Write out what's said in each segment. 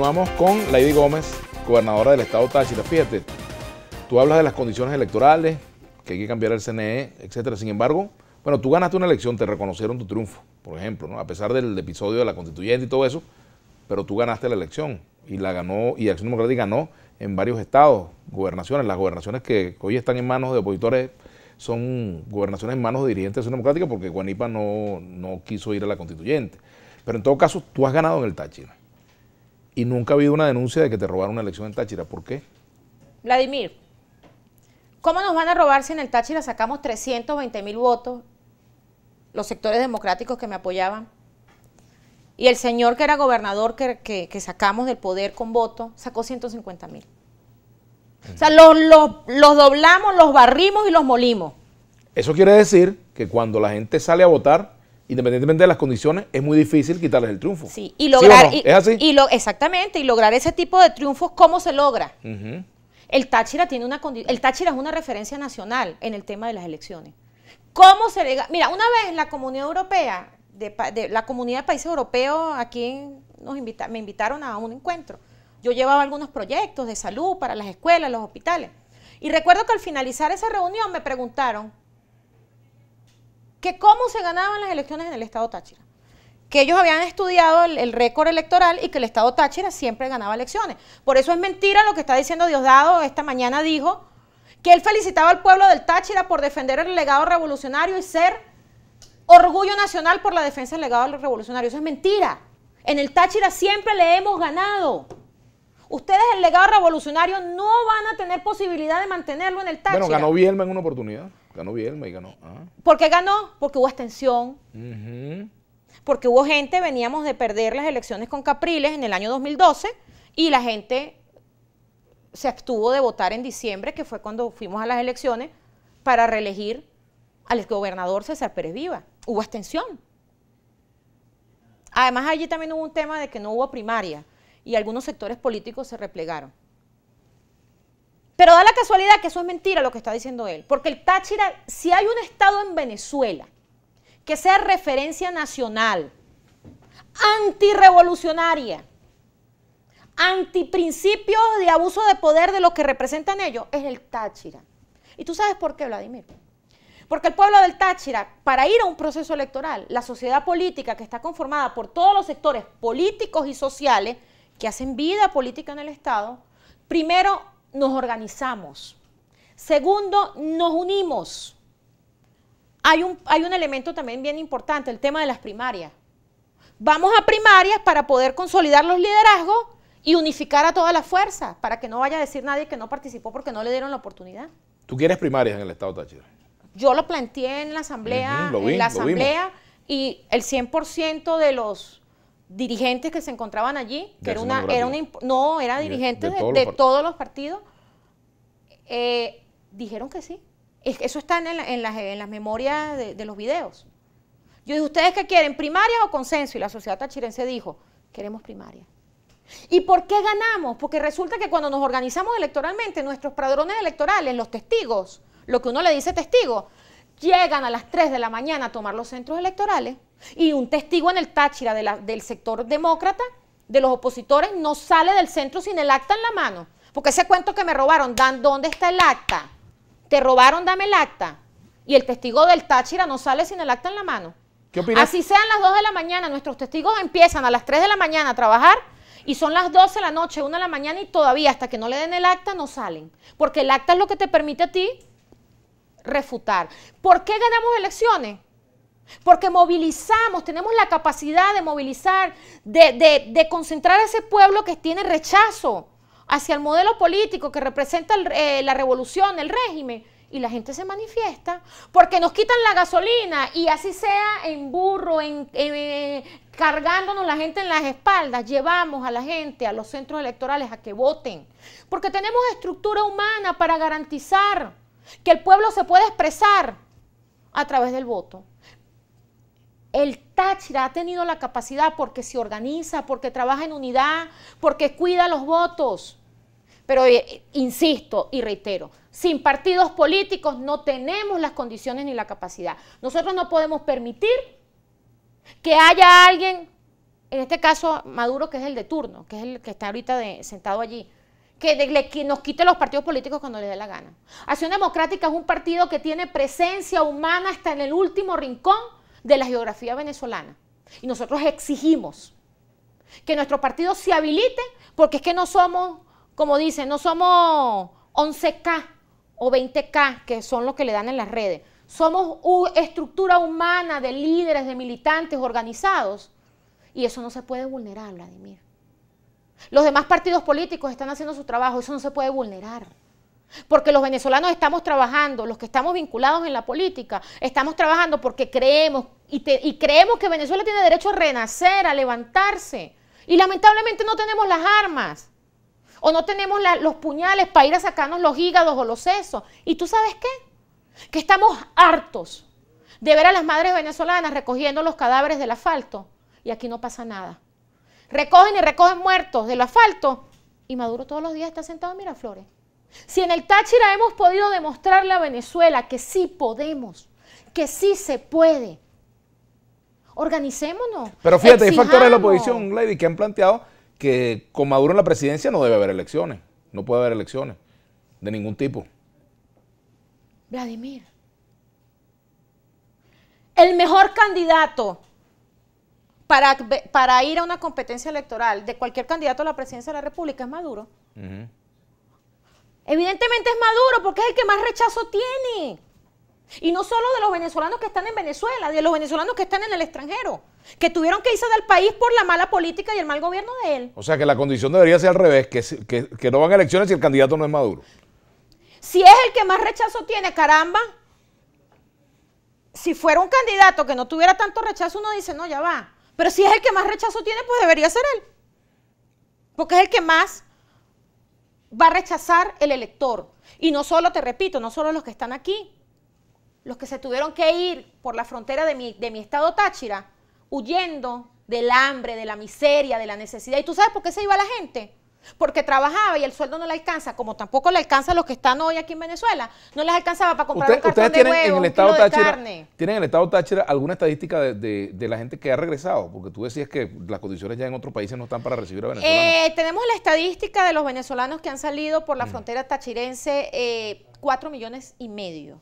continuamos con Lady Gómez, gobernadora del estado Táchira. Fíjate, tú hablas de las condiciones electorales, que hay que cambiar el CNE, etcétera. Sin embargo, bueno, tú ganaste una elección, te reconocieron tu triunfo, por ejemplo, A pesar del episodio de la constituyente y todo eso, pero tú ganaste la elección y la ganó, y Acción Democrática ganó en varios estados, gobernaciones. Las gobernaciones que hoy están en manos de opositores son gobernaciones en manos de dirigentes de Acción Democrática porque Guanipa no, no quiso ir a la constituyente. Pero en todo caso, tú has ganado en el Táchira y nunca ha habido una denuncia de que te robaron una elección en Táchira. ¿Por qué? Vladimir, ¿cómo nos van a robar si en el Táchira sacamos 320 mil votos los sectores democráticos que me apoyaban? Y el señor que era gobernador que, sacamos del poder con voto sacó 150 mil. O sea, los doblamos, los barrimos y los molimos. Eso quiere decir que cuando la gente sale a votar, independientemente de las condiciones, es muy difícil quitarles el triunfo. Sí, y lograr. exactamente, y lograr ese tipo de triunfos, ¿cómo se logra? El Táchira tiene una el Táchira es una referencia nacional en el tema de las elecciones. ¿Cómo se Mira, una vez la Comunidad Europea, de, la Comunidad de Países Europeos, aquí nos me invitaron a un encuentro. Yo llevaba algunos proyectos de salud para las escuelas, los hospitales. Y recuerdo que al finalizar esa reunión me preguntaron, que cómo se ganaban las elecciones en el estado Táchira que ellos habían estudiado el, récord electoral y que el Estado Táchira siempre ganaba elecciones. Por eso es mentira lo que está diciendo Diosdado. Esta mañana dijo que él felicitaba al pueblo del Táchira por defender el legado revolucionario y ser orgullo nacional por la defensa del legado revolucionario. Eso es mentira. En el Táchira siempre le hemos ganado. Ustedes el legado revolucionario no van a tener posibilidad de mantenerlo en el Táchira. Bueno, ganó Bielma en una oportunidad. Ganó Vielma y ganó. Ah. ¿Por qué ganó? Porque hubo abstención. Porque hubo gente, veníamos de perder las elecciones con Capriles en el año 2012 y la gente se abstuvo de votar en diciembre, que fue cuando fuimos a las elecciones, para reelegir al gobernador César Pérez Viva. Hubo abstención. Además, allí también hubo un tema de que no hubo primaria y algunos sectores políticos se replegaron. Pero da la casualidad que eso es mentira lo que está diciendo él, porque el Táchira, si hay un estado en Venezuela que sea referencia nacional, antirrevolucionaria, antiprincipios de abuso de poder de lo que representan ellos, es el Táchira. ¿Y tú sabes por qué, Vladimir? Porque el pueblo del Táchira, para ir a un proceso electoral, la sociedad política que está conformada por todos los sectores políticos y sociales que hacen vida política en el Estado, primero nos organizamos. Segundo, nos unimos. Hay un, hay un elemento también bien importante, el tema de las primarias. Vamos a primarias para poder consolidar los liderazgos y unificar a todas las fuerzas, para que no vaya a decir nadie que no participó porque no le dieron la oportunidad. ¿Tú quieres primarias en el Estado Táchira? Yo lo planteé en la asamblea, en la asamblea y el 100% de los dirigentes que se encontraban allí, que era una, era no, era dirigentes de, todos, los partidos, eh, dijeron que sí. eso está en, la, memoria en las, memorias de, los videos. Yo dije, ¿ustedes qué quieren? ¿Primaria o consenso? Y la sociedad tachirense dijo, queremos primaria. ¿Y por qué ganamos? Porque resulta que cuando nos organizamos electoralmente, nuestros padrones electorales, los testigos, lo que uno le dice testigo, llegan a las 3 de la mañana a tomar los centros electorales y un testigo en el Táchira del sector demócrata, de los opositores, no sale del centro sin el acta en la mano. Porque ese cuento que me robaron, Dan, ¿dónde está el acta? Te robaron, dame el acta. Y el testigo del Táchira no sale sin el acta en la mano. ¿Qué opinas? Así sean las 2 de la mañana, nuestros testigos empiezan a las 3 de la mañana a trabajar y son las 12 de la noche, 1 de la mañana y todavía hasta que no le den el acta no salen. Porque el acta es lo que te permite a ti refutar. ¿Por qué ganamos elecciones? Porque movilizamos, tenemos la capacidad de movilizar, de, concentrar a ese pueblo que tiene rechazo hacia el modelo político que representa eh, la revolución, el régimen y la gente se manifiesta porque nos quitan la gasolina y así sea en burro, en, eh, cargándonos la gente en las espaldas, llevamos a la gente a los centros electorales a que voten, porque tenemos estructura humana para garantizar que el pueblo se puede expresar a través del voto. El Táchira ha tenido la capacidad porque se organiza, porque trabaja en unidad, porque cuida los votos. Pero eh, insisto y reitero, sin partidos políticos no tenemos las condiciones ni la capacidad. Nosotros no podemos permitir que haya alguien, en este caso Maduro, que es el de turno, que es el que está ahorita sentado allí, que, nos quite los partidos políticos cuando les dé la gana. Acción Democrática es un partido que tiene presencia humana hasta en el último rincón de la geografía venezolana. Y nosotros exigimos que nuestro partido se habilite porque es que no somos, como dicen, no somos 11K o 20K, que son los que le dan en las redes. Somos estructura humana de líderes, de militantes organizados. Y eso no se puede vulnerar, Vladimir. Los demás partidos políticos están haciendo su trabajo, eso no se puede vulnerar. Porque los venezolanos estamos trabajando, los que estamos vinculados en la política, estamos trabajando porque creemos y, creemos que Venezuela tiene derecho a renacer, a levantarse. Y lamentablemente no tenemos las armas o no tenemos los puñales para ir a sacarnos los hígados o los sesos. ¿Y tú sabes qué? Que estamos hartos de ver a las madres venezolanas recogiendo los cadáveres del asfalto y aquí no pasa nada recogen y recogen muertos del asfalto y Maduro todos los días está sentado en Miraflores. Si en el Táchira hemos podido demostrarle a Venezuela que sí podemos, que sí se puede, organicémonos. Pero fíjate, hay factores de la oposición, Lady, que han planteado que con Maduro en la presidencia no debe haber elecciones, no puede haber elecciones de ningún tipo. Vladimir, el mejor candidato para, ir a una competencia electoral de cualquier candidato a la presidencia de la República es Maduro. Evidentemente es Maduro porque es el que más rechazo tiene. Y no solo de los venezolanos que están en Venezuela, de los venezolanos que están en el extranjero, que tuvieron que irse del país por la mala política y el mal gobierno de él. O sea que la condición debería ser al revés, que, que no van a elecciones si el candidato no es Maduro. Si es el que más rechazo tiene, caramba. Si fuera un candidato que no tuviera tanto rechazo, uno dice, no, ya va. Pero si es el que más rechazo tiene, pues debería ser él. Porque es el que más va a rechazar el elector. Y no solo, te repito, no solo los que están aquí, los que se tuvieron que ir por la frontera de mi, estado Táchira, huyendo del hambre, de la miseria, de la necesidad. ¿Y tú sabes por qué se iba la gente? porque trabajaba y el sueldo no le alcanza, como tampoco le alcanza a los que están hoy aquí en Venezuela, no les alcanzaba para comprar un cartón de huevo, ¿Tienen en el estado Táchira alguna estadística de, la gente que ha regresado? Porque tú decías que las condiciones ya en otros países no están para recibir a venezolanos. Eh, tenemos la estadística de los venezolanos que han salido por la mm. frontera tachirense, eh, 4 millones y medio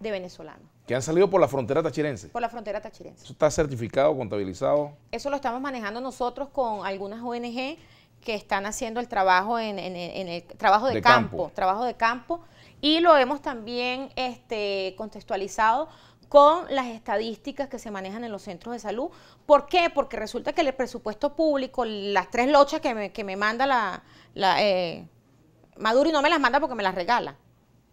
de venezolanos. Que han salido por la frontera tachirense. Por la frontera tachirense. ¿Eso está certificado, contabilizado? Eso lo estamos manejando nosotros con algunas ONG que están haciendo el trabajo en, el trabajo de, campo, trabajo de campo, y lo hemos también este, contextualizado con las estadísticas que se manejan en los centros de salud. ¿Por qué? Porque resulta que el presupuesto público, las tres lochas que me, manda la, eh, Maduro y no me las manda porque me las regala,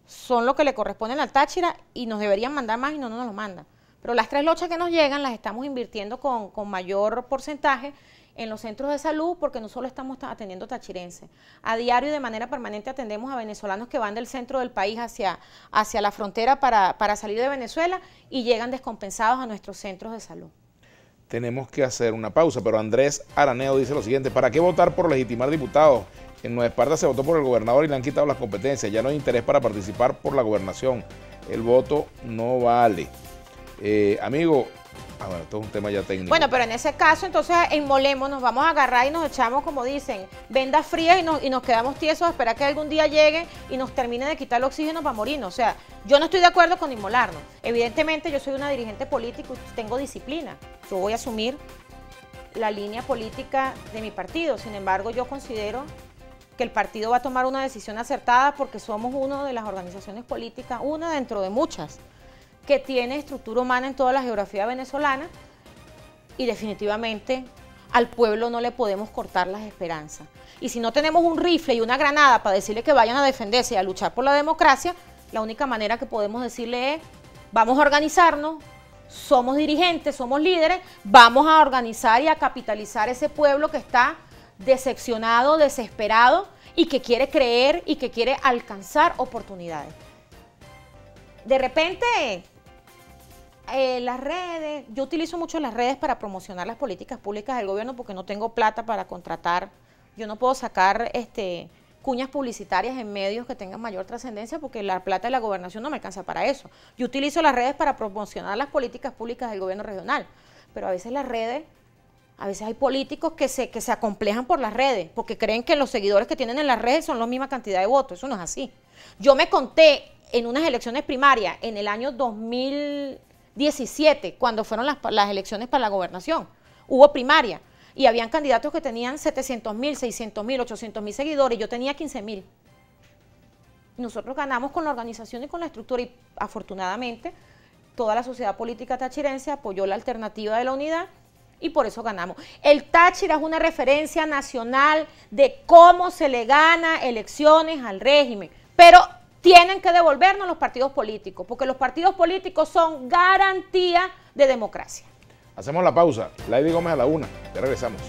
son lo que le corresponden al Táchira y nos deberían mandar más y no, nos lo mandan. Pero las tres lochas que nos llegan las estamos invirtiendo con, con mayor porcentaje en los centros de salud porque no solo estamos atendiendo tachirenses. A diario y de manera permanente atendemos a venezolanos que van del centro del país hacia, hacia la frontera para, salir de Venezuela y llegan descompensados a nuestros centros de salud tenemos que hacer una pausa. Pero Andrés Araneo dice lo siguiente, ¿para qué votar por legitimar diputados? En Nueva Esparta se votó por el gobernador y le han quitado las competencias. Ya no hay interés para participar por la gobernación. El voto no vale. Eh, amigo, Ah, bueno, todo un tema ya técnico. Bueno, pero en ese caso, entonces enmolemos, nos vamos a agarrar y nos echamos, como dicen, vendas frías y nos, y nos quedamos tiesos a esperar que algún día llegue y nos termine de quitar el oxígeno para morirnos. O sea, yo no estoy de acuerdo con inmolarnos. Evidentemente, yo soy una dirigente política y tengo disciplina. Yo voy a asumir la línea política de mi partido. Sin embargo, yo considero que el partido va a tomar una decisión acertada porque somos una de las organizaciones políticas, una dentro de muchas, que tiene estructura humana en toda la geografía venezolana y definitivamente al pueblo no le podemos cortar las esperanzas. Y si no tenemos un rifle y una granada para decirle que vayan a defenderse y a luchar por la democracia, la única manera que podemos decirle es, vamos a organizarnos, somos dirigentes, somos líderes, vamos a organizar y a capitalizar ese pueblo que está decepcionado, desesperado y que quiere creer y que quiere alcanzar oportunidades. De repente eh, las redes, yo utilizo mucho las redes para promocionar las políticas públicas del gobierno porque no tengo plata para contratar, yo no puedo sacar este cuñas publicitarias en medios que tengan mayor trascendencia porque la plata de la gobernación no me alcanza para eso. Yo utilizo las redes para promocionar las políticas públicas del gobierno regional, pero a veces las redes, a veces hay políticos que se, que se acomplejan por las redes porque creen que los seguidores que tienen en las redes son la misma cantidad de votos, eso no es así. Yo me conté en unas elecciones primarias en el año 2000 17, cuando fueron las, elecciones para la gobernación. Hubo primaria y habían candidatos que tenían 700 mil, 600 mil, 800 mil seguidores, yo tenía 15 mil. Nosotros ganamos con la organización y con la estructura y afortunadamente toda la sociedad política tachirense apoyó la alternativa de la unidad y por eso ganamos. El Táchira es una referencia nacional de cómo se le gana elecciones al régimen, pero tienen que devolvernos los partidos políticos, porque los partidos políticos son garantía de democracia. Hacemos la pausa. Lady Gómez a la una. Ya regresamos.